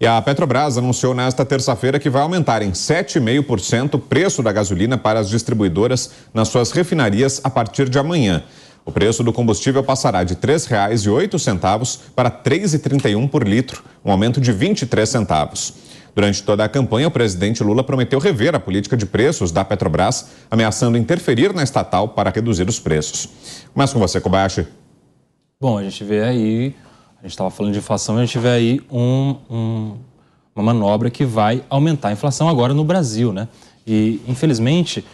E a Petrobras anunciou nesta terça-feira que vai aumentar em 7,5% o preço da gasolina para as distribuidoras nas suas refinarias a partir de amanhã. O preço do combustível passará de R$ 3,08 para R$ 3,31 por litro, um aumento de 23 centavos. Durante toda a campanha, o presidente Lula prometeu rever a política de preços da Petrobras, ameaçando interferir na estatal para reduzir os preços. Começa com você, Kobayashi. Bom, a gente vê aí a gente estava falando de inflação e a gente vê aí um, um, uma manobra que vai aumentar a inflação agora no Brasil, né? E, infelizmente,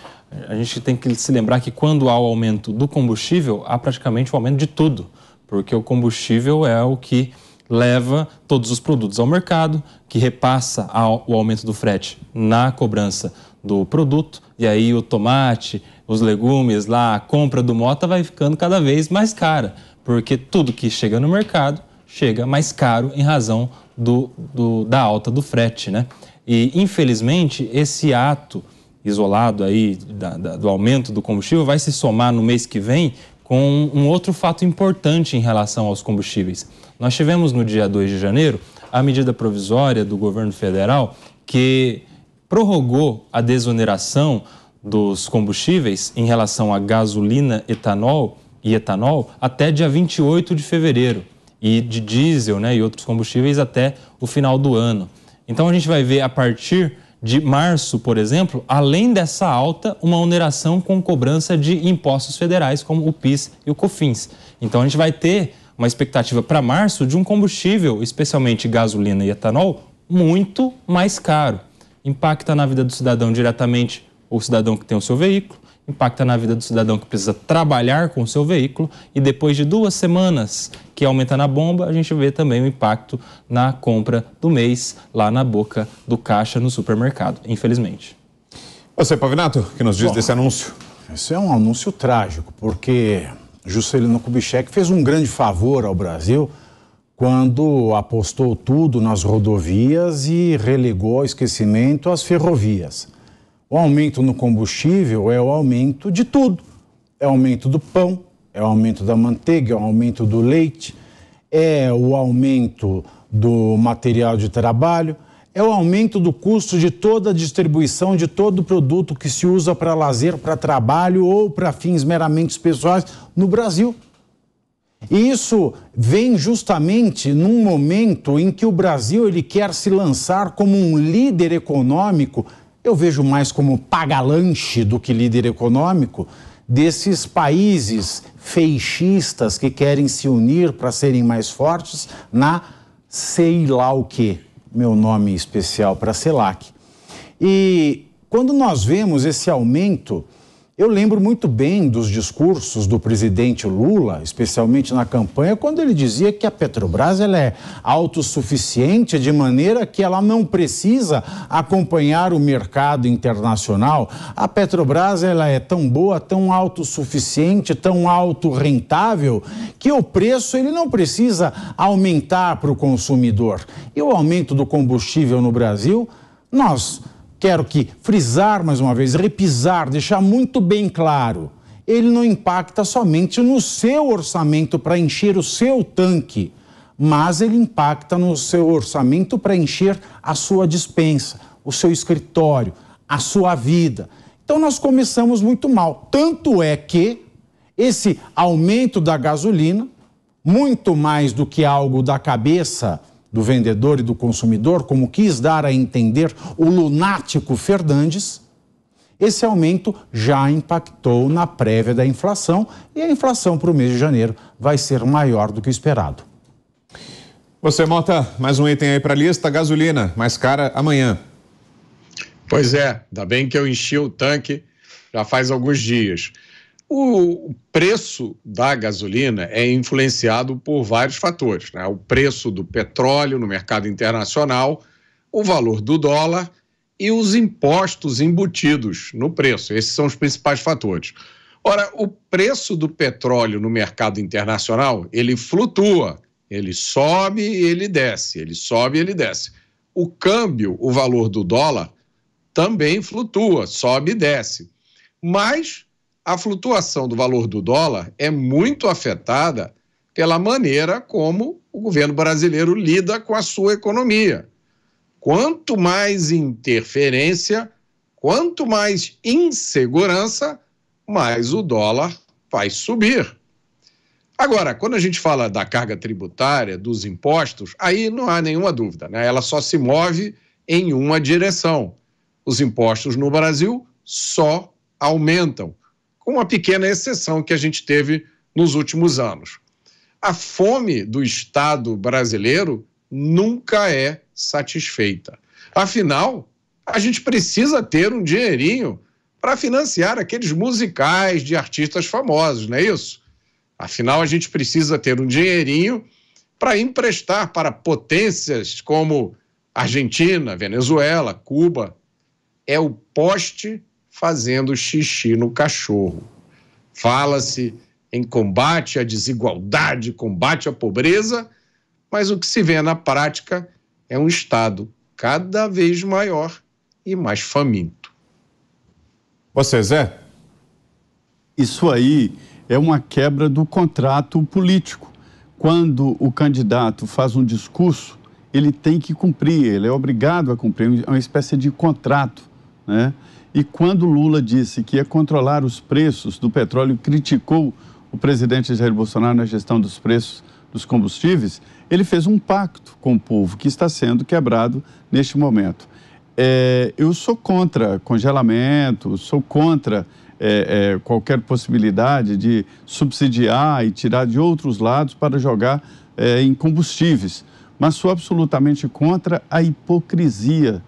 a gente tem que se lembrar que quando há o aumento do combustível, há praticamente o aumento de tudo, porque o combustível é o que leva todos os produtos ao mercado, que repassa o aumento do frete na cobrança do produto, e aí o tomate, os legumes lá, a compra do Mota vai ficando cada vez mais cara, porque tudo que chega no mercado chega mais caro em razão do, do, da alta do frete, né? E, infelizmente, esse ato isolado aí da, da, do aumento do combustível vai se somar no mês que vem com um outro fato importante em relação aos combustíveis. Nós tivemos no dia 2 de janeiro a medida provisória do governo federal que prorrogou a desoneração dos combustíveis em relação a gasolina, etanol e etanol até dia 28 de fevereiro e de diesel né, e outros combustíveis até o final do ano. Então a gente vai ver a partir de março, por exemplo, além dessa alta, uma oneração com cobrança de impostos federais, como o PIS e o COFINS. Então a gente vai ter uma expectativa para março de um combustível, especialmente gasolina e etanol, muito mais caro. Impacta na vida do cidadão diretamente, ou cidadão que tem o seu veículo, impacta na vida do cidadão que precisa trabalhar com o seu veículo e depois de duas semanas que aumenta na bomba, a gente vê também o impacto na compra do mês lá na boca do caixa no supermercado, infelizmente. Você, Pavinato, que nos diz Bom, desse anúncio? Esse é um anúncio trágico, porque Juscelino Kubitschek fez um grande favor ao Brasil quando apostou tudo nas rodovias e relegou ao esquecimento as ferrovias. O aumento no combustível é o aumento de tudo. É o aumento do pão, é o aumento da manteiga, é o aumento do leite, é o aumento do material de trabalho, é o aumento do custo de toda a distribuição de todo produto que se usa para lazer, para trabalho ou para fins meramente pessoais no Brasil. E isso vem justamente num momento em que o Brasil ele quer se lançar como um líder econômico eu vejo mais como pagalanche do que líder econômico desses países feixistas que querem se unir para serem mais fortes na sei lá o que, meu nome especial para CELAC. E quando nós vemos esse aumento eu lembro muito bem dos discursos do presidente Lula, especialmente na campanha, quando ele dizia que a Petrobras ela é autossuficiente de maneira que ela não precisa acompanhar o mercado internacional. A Petrobras ela é tão boa, tão autossuficiente, tão autorrentável, que o preço ele não precisa aumentar para o consumidor. E o aumento do combustível no Brasil, nós quero que frisar mais uma vez, repisar, deixar muito bem claro. Ele não impacta somente no seu orçamento para encher o seu tanque, mas ele impacta no seu orçamento para encher a sua dispensa, o seu escritório, a sua vida. Então nós começamos muito mal. Tanto é que esse aumento da gasolina, muito mais do que algo da cabeça do vendedor e do consumidor, como quis dar a entender o lunático Fernandes, esse aumento já impactou na prévia da inflação e a inflação para o mês de janeiro vai ser maior do que o esperado. Você, Mota, mais um item aí para a lista: gasolina, mais cara amanhã. Pois é, ainda bem que eu enchi o tanque já faz alguns dias. O preço da gasolina é influenciado por vários fatores: né? o preço do petróleo no mercado internacional, o valor do dólar e os impostos embutidos no preço. Esses são os principais fatores. Ora, o preço do petróleo no mercado internacional ele flutua, ele sobe e ele desce, ele sobe e ele desce. O câmbio, o valor do dólar, também flutua, sobe e desce. Mas a flutuação do valor do dólar é muito afetada pela maneira como o governo brasileiro lida com a sua economia. Quanto mais interferência, quanto mais insegurança, mais o dólar vai subir. Agora, quando a gente fala da carga tributária, dos impostos, aí não há nenhuma dúvida, né? ela só se move em uma direção. Os impostos no Brasil só aumentam com uma pequena exceção que a gente teve nos últimos anos. A fome do Estado brasileiro nunca é satisfeita. Afinal, a gente precisa ter um dinheirinho para financiar aqueles musicais de artistas famosos, não é isso? Afinal, a gente precisa ter um dinheirinho para emprestar para potências como Argentina, Venezuela, Cuba. É o poste fazendo xixi no cachorro. Fala-se em combate à desigualdade, combate à pobreza, mas o que se vê na prática é um Estado cada vez maior e mais faminto. Você, Zé? Isso aí é uma quebra do contrato político. Quando o candidato faz um discurso, ele tem que cumprir, ele é obrigado a cumprir, é uma espécie de contrato. Né? E quando Lula disse que ia controlar os preços do petróleo, criticou o presidente Jair Bolsonaro na gestão dos preços dos combustíveis, ele fez um pacto com o povo que está sendo quebrado neste momento. É, eu sou contra congelamento, sou contra é, é, qualquer possibilidade de subsidiar e tirar de outros lados para jogar é, em combustíveis, mas sou absolutamente contra a hipocrisia.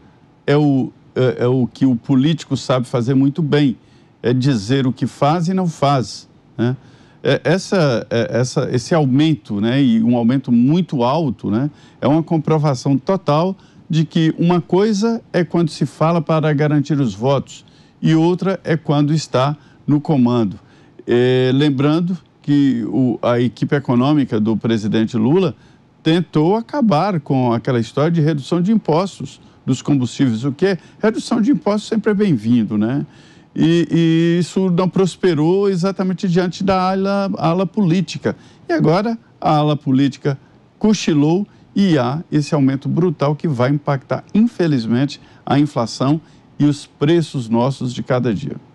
É o é, é o que o político sabe fazer muito bem, é dizer o que faz e não faz. Né? É, essa, é, essa, esse aumento, né, e um aumento muito alto, né, é uma comprovação total de que uma coisa é quando se fala para garantir os votos e outra é quando está no comando. É, lembrando que o, a equipe econômica do presidente Lula tentou acabar com aquela história de redução de impostos dos combustíveis, o que redução de impostos sempre é bem-vindo, né? E, e, isso não prosperou exatamente diante da ala, ala política. E agora a ala política cochilou e há esse aumento brutal que vai impactar, infelizmente, a inflação e os preços nossos de cada dia.